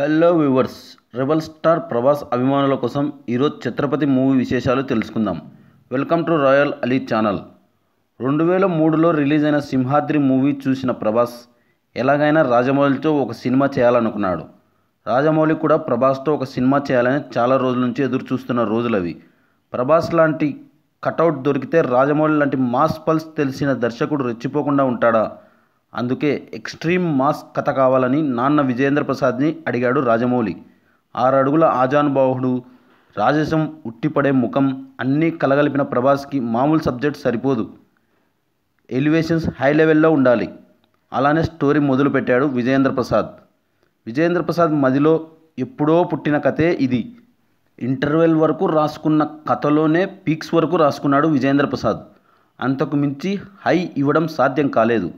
hello viewers rebel star Prabhas అభిమానుల కోసం ఈరోజు ఛత్రపతి మూవీ విశేషాలు తెలుసుకుందాం welcome to royal Ali channel రెండు వేల మూడులో రిలీజ్ అయిన సింహాద్రి మూవీ చూసిన ప్రభాస్ ఎలాగైనా రాజమౌళితో ఒక సినిమా చేయాలనుకున్నాడు రాజమౌళి కూడా ప్రభాస్తో ఒక సినిమా చేయాలని చాలా రోజుల నుంచి ఎదురు చూస్తున్న రోజులు అవి ప్రభాస్ లాంటి కటౌట్ దొరికితే రాజమౌళి లాంటి మాస్ పల్స్ తెలిసిన దర్శకుడు రెచ్చిపోకుండా ఉంటాడా అందుకే ఎక్స్ట్రీమ్ మాస్ కథ కావాలని నాన్న విజయేంద్ర ప్రసాద్ని అడిగాడు రాజమౌళి ఆరు అడుగుల ఆజానుబాహుడు రాజసం ఉట్టిపడే ముఖం అన్నీ కలగలిపిన ప్రభాస్కి మామూలు సబ్జెక్ట్ సరిపోదు ఎలివేషన్స్ హై లెవెల్లో ఉండాలి అలానే స్టోరీ మొదలుపెట్టాడు విజయేంద్ర ప్రసాద్ విజయేంద్ర ప్రసాద్ మదిలో ఎప్పుడో పుట్టిన కథే ఇది ఇంటర్వెల్ వరకు రాసుకున్న కథలోనే పీక్స్ వరకు రాసుకున్నాడు విజేంద్ర ప్రసాద్ అంతకు మించి హై ఇవ్వడం సాధ్యం కాలేదు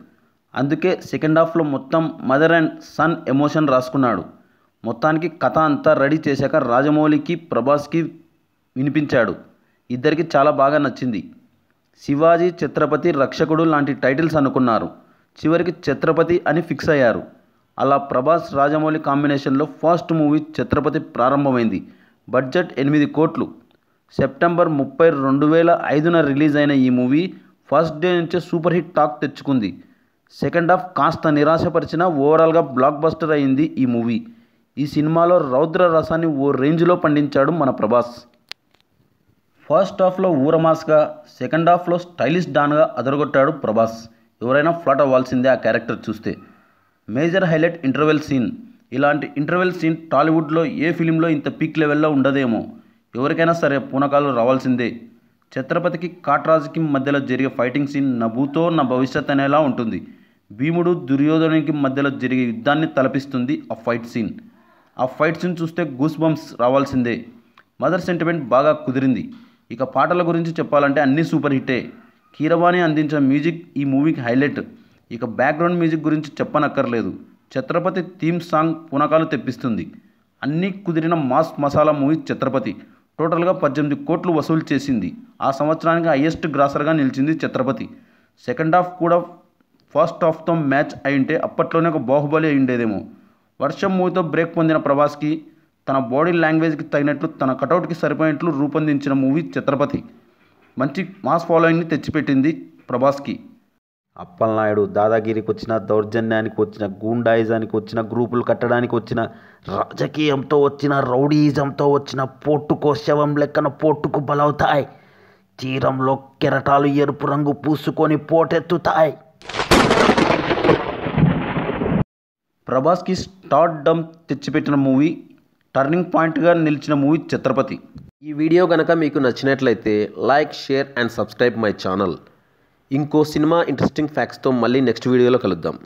అందుకే సెకండ్ హాఫ్లో మొత్తం మదర్ అండ్ సన్ ఎమోషన్ రాసుకున్నాడు మొత్తానికి కథ అంతా రెడీ చేశాక రాజమౌళికి ప్రభాస్కి వినిపించాడు ఇద్దరికి చాలా బాగా నచ్చింది శివాజీ ఛత్రపతి రక్షకుడు లాంటి టైటిల్స్ అనుకున్నారు చివరికి ఛత్రపతి అని ఫిక్స్ అయ్యారు అలా ప్రభాస్ రాజమౌళి కాంబినేషన్లో ఫస్ట్ మూవీ ఛత్రపతి ప్రారంభమైంది బడ్జెట్ ఎనిమిది కోట్లు సెప్టెంబర్ ముప్పై రెండు వేల ఐదున రిలీజ్ అయిన ఈ మూవీ ఫస్ట్ డే నుంచే సూపర్ హిట్ టాక్ తెచ్చుకుంది సెకండ్ హాఫ్ కాస్త నిరాశపరిచిన ఓవరాల్గా బ్లాక్ బస్టర్ అయింది ఈ మూవీ ఈ సినిమాలో రౌద్ర రసాన్ని ఓ రేంజ్లో పండించాడు మన ప్రభాస్ ఫస్ట్ హాఫ్లో ఊరమాస్గా సెకండ్ హాఫ్లో స్టైలిష్ డాన్గా అదరగొట్టాడు ప్రభాస్ ఎవరైనా ఫ్లాట్ అవ్వాల్సిందే ఆ క్యారెక్టర్ చూస్తే మేజర్ హైలైట్ ఇంటర్వెల్ సీన్ ఇలాంటి ఇంటర్వెల్ సీన్ టాలీవుడ్లో ఏ ఫిలింలో ఇంత పీక్ లెవెల్లో ఉండదేమో ఎవరికైనా సరే పూనకాలు రావాల్సిందే ఛత్రపతికి కాట్రాజుకి మధ్యలో జరిగే ఫైటింగ్ సీన్ నవ్వుతో నా భవిష్యత్ అనేలా ఉంటుంది భీముడు దుర్యోధనునికి మధ్యలో జరిగే యుద్ధాన్ని తలపిస్తుంది ఆ ఫైట్ సీన్ ఆ ఫైట్ సీన్ చూస్తే గూస్ బంప్స్ రావాల్సిందే మదర్ సెంటిమెంట్ బాగా కుదిరింది ఇక పాటల గురించి చెప్పాలంటే అన్నీ సూపర్ హిట్టే కీరవాణి అందించిన మ్యూజిక్ ఈ మూవీకి హైలైట్ ఇక బ్యాక్గ్రౌండ్ మ్యూజిక్ గురించి చెప్పనక్కర్లేదు ఛత్రపతి థీమ్ సాంగ్ పునకాలు తెప్పిస్తుంది అన్నీ కుదిరిన మాస్ మసాలా మూవీ ఛత్రపతి టోటల్గా పద్దెనిమిది కోట్లు వసూలు చేసింది ఆ సంవత్సరానికి హయ్యెస్ట్ గ్రాసర్గా నిలిచింది ఛత్రపతి సెకండ్ హాఫ్ కూడా ఫస్ట్ హాఫ్తో మ్యాచ్ అయింటే అప్పట్లోనే ఒక బాహుబలి అయి ఉండేదేమో వర్షం మూవీతో బ్రేక్ పొందిన ప్రభాస్కి తన బాడీ లాంగ్వేజ్కి తగినట్లు తన కటౌట్కి సరిపోయినట్లు రూపొందించిన మూవీ ఛత్రపతి మంచి మాస్ ఫాలోయింగ్ని తెచ్చిపెట్టింది ప్రభాస్కి అప్పలనాయుడు దాదాగిరికి వచ్చిన దౌర్జన్యానికి వచ్చిన గూండాయిజానికి వచ్చిన గ్రూపులు కట్టడానికి వచ్చిన రాజకీయంతో వచ్చిన రౌడీయిజంతో వచ్చిన పోట్టుకో శవం లెక్కన పోట్టుకు బలవుతాయి చీరంలో కెరటాలు ఎరుపు రంగు పూసుకొని పోటెత్తుతాయి ప్రభాస్కి స్టార్ డమ్ తెచ్చిపెట్టిన మూవీ టర్నింగ్ పాయింట్గా నిలిచిన మూవీ ఛత్రపతి ఈ వీడియో కనుక మీకు నచ్చినట్లయితే like share and subscribe my channel ఇంకో సినిమా ఇంట్రెస్టింగ్ ఫ్యాక్ట్స్తో మళ్ళీ నెక్స్ట్ వీడియోలో కలుద్దాం